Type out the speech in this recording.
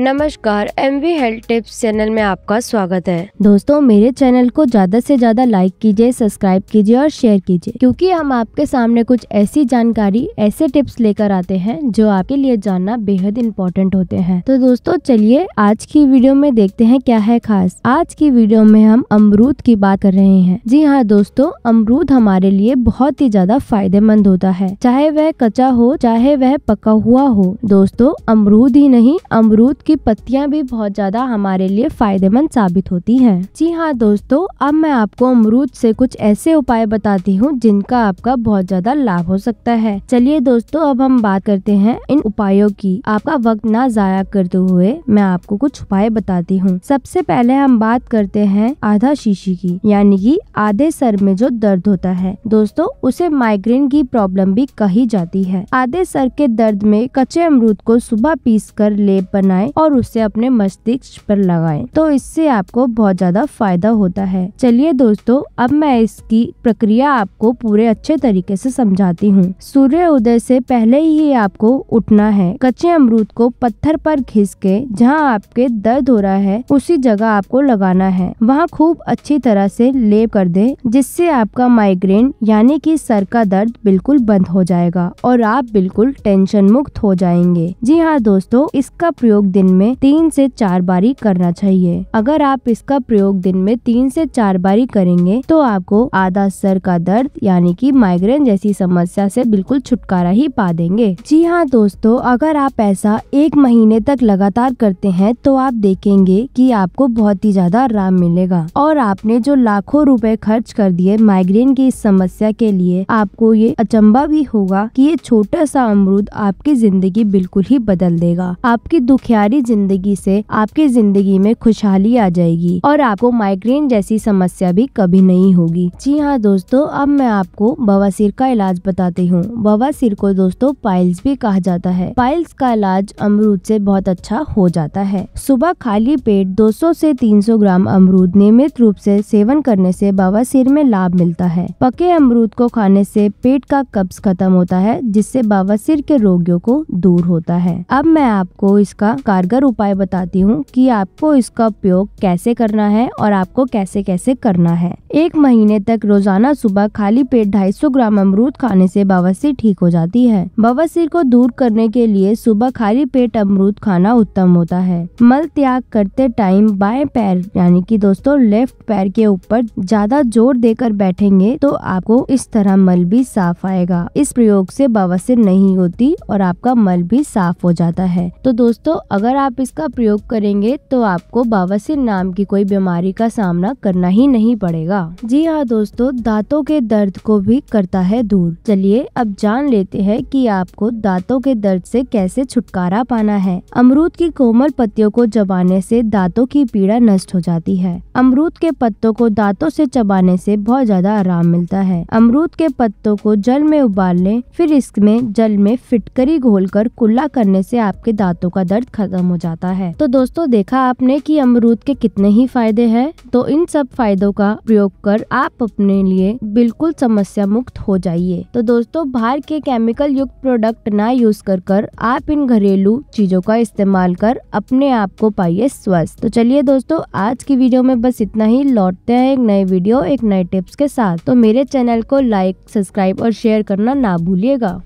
नमस्कार M V health tips channel में आपका स्वागत है दोस्तों मेरे चैनल को ज्यादा से ज्यादा लाइक कीजिए सब्सक्राइब कीजिए और शेयर कीजिए क्योंकि हम आपके सामने कुछ ऐसी जानकारी ऐसे टिप्स लेकर आते हैं जो आपके लिए जानना बेहद इम्पोर्टेंट होते हैं तो दोस्तों चलिए आज की वीडियो में देखते हैं क्या है खास आज की वीडियो में हम अमरूद की बात कर रहे हैं जी हाँ दोस्तों अमरूद हमारे लिए बहुत ही ज्यादा फायदेमंद होता है चाहे वह कच्चा हो चाहे वह पका हुआ हो दोस्तों अमरूद ही नहीं अमरूद इसकी पत्तियां भी बहुत ज़्यादा हमारे लिए फ़ायदेमंद साबित होती हैं जी हाँ दोस्तों अब मैं आपको अमरूद से कुछ ऐसे उपाय बताती हूँ जिनका आपका बहुत ज़्यादा लाभ हो सकता है चलिए दोस्तों अब हम बात करते हैं इन उपायों की आपका वक्त ना जाया करते हुए मैं आपको कुछ उपाय बताती हूँ सबसे पहले हम बात करते हैं आधा शीशी की यानी कि आधे सर में जो दर्द होता है दोस्तों उसे माइग्रेन की प्रॉब्लम भी कही जाती है आधे सर के दर्द में कच्चे अमरूद को सुबह पीस कर लेप बनाए और उसे अपने मस्तिष्क पर लगाएं तो इससे आपको बहुत ज्यादा फायदा होता है चलिए दोस्तों अब मैं इसकी प्रक्रिया आपको पूरे अच्छे तरीके से समझाती हूँ सूर्य उदय से पहले ही आपको उठना है कच्चे अमरूद को पत्थर पर घिस के जहाँ आपके दर्द हो रहा है उसी जगह आपको लगाना है वहाँ खूब अच्छी तरह से लेप कर दे जिससे आपका माइग्रेन यानी कि सर का दर्द बिल्कुल बंद हो जाएगा और आप बिल्कुल टेंशन मुक्त हो जाएंगे जी हाँ दोस्तों इसका प्रयोग दिन दिन में तीन से चार बारी करना चाहिए अगर आप इसका प्रयोग दिन में तीन से चार बारी करेंगे तो आपको आधा सर का दर्द यानी कि माइग्रेन जैसी समस्या से बिल्कुल छुटकारा ही पा देंगे जी हाँ दोस्तों अगर आप ऐसा एक महीने तक लगातार करते हैं तो आप देखेंगे कि आपको बहुत ही ज्यादा आराम मिलेगा और आपने जो लाखों रुपए खर्च कर दिए माइग्रेन की इस समस्या के लिए आपको ये अचंबा भी होगा कि ये छोटा सा अमरूद आपकी जिंदगी बिल्कुल ही बदल देगा आपकी दुखियारी वाली जिंदगी से आपकी जिंदगी में खुशहाली आ जाएगी और आपको माइग्रेन जैसी समस्या भी कभी नहीं होगी जी हाँ दोस्तों अब मैं आपको बवासीर का इलाज बताती हूँ बवासीर को दोस्तों पाइल्स भी कहा जाता है पाइल्स का इलाज अमरूद से बहुत अच्छा हो जाता है सुबह खाली पेट 200 से 300 ग्राम अमरूद नियमित रूप से सेवन करने से बवासीर में लाभ मिलता है पके अमरूद को खाने से पेट का कब्ज खत्म होता है जिससे बवासीर के रोगियों को दूर होता है अब मैं आपको इसका कार कारगर उपाय बताती हूँ कि आपको इसका उपयोग कैसे करना है और आपको कैसे कैसे करना है एक महीने तक रोजाना सुबह खाली पेट 250 ग्राम अमरूद खाने से बवासीर ठीक हो जाती है बवासीर को दूर करने के लिए सुबह खाली पेट अमरूद खाना उत्तम होता है मल त्याग करते टाइम बाएं पैर यानी कि दोस्तों लेफ्ट पैर के ऊपर ज्यादा जोर देकर बैठेंगे तो आपको इस तरह मल भी साफ आएगा इस प्रयोग से बवासीर नहीं होती और आपका मल भी साफ हो जाता है तो दोस्तों अगर अगर आप इसका प्रयोग करेंगे तो आपको बावासीर नाम की कोई बीमारी का सामना करना ही नहीं पड़ेगा जी हाँ दोस्तों दांतों के दर्द को भी करता है दूर चलिए अब जान लेते हैं कि आपको दांतों के दर्द से कैसे छुटकारा पाना है अमरूद की कोमल पत्तियों को चबाने से दांतों की पीड़ा नष्ट हो जाती है अमरूद के पत्तों को दांतों से चबाने से बहुत ज्यादा आराम मिलता है अमरूद के पत्तों को जल में उबाल लें फिर इसमें जल में फिटकरी घोलकर कुल्ला करने से आपके दांतों का दर्द खत्म खत्म हो जाता है तो दोस्तों देखा आपने कि अमरूद के कितने ही फायदे हैं तो इन सब फायदों का प्रयोग कर आप अपने लिए बिल्कुल समस्या मुक्त हो जाइए तो दोस्तों बाहर के केमिकल युक्त प्रोडक्ट ना यूज कर कर आप इन घरेलू चीजों का इस्तेमाल कर अपने आप को पाइए स्वस्थ तो चलिए दोस्तों आज की वीडियो में बस इतना ही लौटते हैं एक नए वीडियो एक नए टिप्स के साथ तो मेरे चैनल को लाइक सब्सक्राइब और शेयर करना ना भूलिएगा